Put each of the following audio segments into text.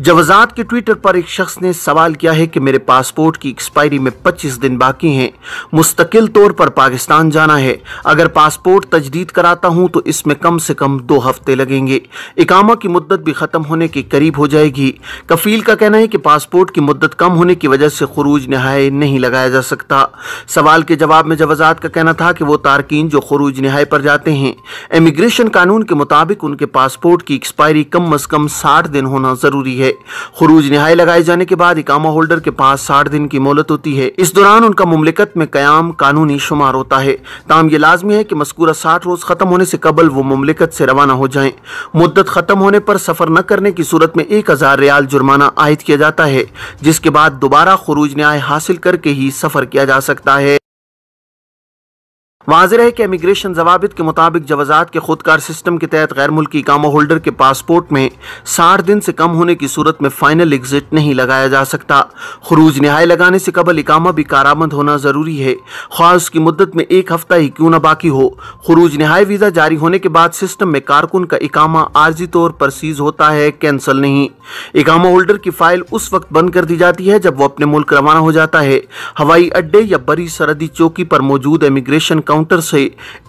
जवजात के ट्विटर पर एक शख्स ने सवाल किया है कि मेरे पासपोर्ट की एक्सपायरी में 25 दिन बाकी हैं मुस्तकिल तौर पर पाकिस्तान जाना है अगर पासपोर्ट तजदीद कराता हूं तो इसमें कम से कम दो हफ्ते लगेंगे इकामा की मुद्दत भी ख़त्म होने के करीब हो जाएगी कफील का कहना है कि पासपोर्ट की मुद्दत कम होने की वजह से खरूज नहाय नहीं लगाया जा सकता सवाल के जवाब में जवजात का कहना था कि वो तारकिन जो खरूज नहाय पर जाते हैं इमिग्रेशन कानून के मुताबिक उनके पासपोर्ट की एक्सपायरी कम अज़ कम साठ दिन होना ज़रूरी है है खरूज नहाई लगाए जाने के बाद इकामा होल्डर के पास साठ दिन की मोहलत होती है इस दौरान उनका मुमलिकत में क्याम कानूनी शुमार होता है ताम ये लाजमी है कि मस्कूरा साठ रोज़ ख़त्म होने से कबल वो मुमलिकत से रवाना हो जाए मुद्दत ख़त्म होने पर सफ़र न करने की सूरत में एक हज़ार रियाल जुर्माना आयद किया जाता है जिसके बाद दोबारा खरूज नहाय हासिल करके ही सफ़र किया जा सकता है वाजिर है कि इमिग्रेशन जवाबित के मुताबिक जवाजात के खुदकार सिस्टम के तहत गैर मुल्की इकामा होल्डर के पासपोर्ट में साठ दिन से कम होने की सूरत में फाइनल एग्जिट नहीं लगाया जा सकता खरूज नहाय लगाने से कबल इकामा भी कारामद होना ज़रूरी है ख्वाह उसकी मुद्दत में एक हफ्ता ही क्यों न बाकी हो खरूज नहाय वीज़ा जारी होने के बाद सिस्टम में कारकुन का इकामा आर्जी तौर पर सीज होता है कैंसल नहीं इकामा होल्डर की फाइल उस वक्त बंद कर दी जाती है जब वो अपने मुल्क रवाना हो जाता है हवाई अड्डे या बड़ी सरहदी चौकी पर मौजूद इमिग्रेशन काउंटर से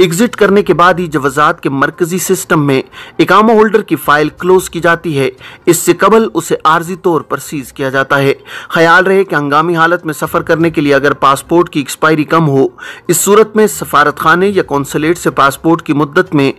एग्जिट करने के बाद ही जवाजात के मरकजी सिस्टम में इकामा होल्डर की फाइल क्लोज की जाती है इससे कबल उसे आर्जी तौर पर सीज किया जाता है ख्याल रहे कि हंगामी हालत में सफ़र करने के लिए अगर पासपोर्ट की एक्सपायरी कम हो इस सूरत में सफारत खाने या कौंसलेट से पासपोर्ट की मुद्दत में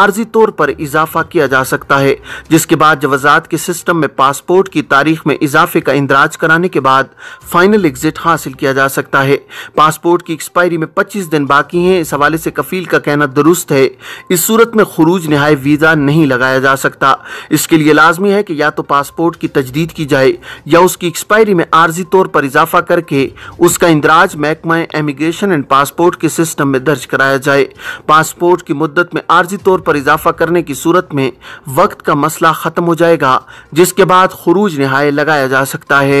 आर्जी तौर पर इजाफा किया जा सकता है जिसके बाद जवाजात के सिस्टम में पासपोर्ट की तारीख में इजाफे का इंदराज कराने के बाद फाइनल एग्जिट हासिल किया जा सकता है पासपोर्ट की एक्सपायरी में 25 दिन बाकी हैं हैं इस हवाले से कफील का कहना दुरुस्त है इस सूरत में खरूज नहाय वीज़ा नहीं लगाया जा सकता इसके लिए लाजमी है कि या तो पासपोर्ट की तजदीद की जाए या उसकी एक्सपायरी में आर्जी तौर पर इजाफा करके उसका इंदराज महकमा इमिग्रेशन एंड पासपोर्ट के सिस्टम में दर्ज कराया जाए पासपोर्ट की मुद्दत में आर्जी तौर पर इजाफा करने की सूरत में वक्त का मसला ख़त्म हो जाएगा जिसके बाद खरूज नहाय लगाया जा सकता है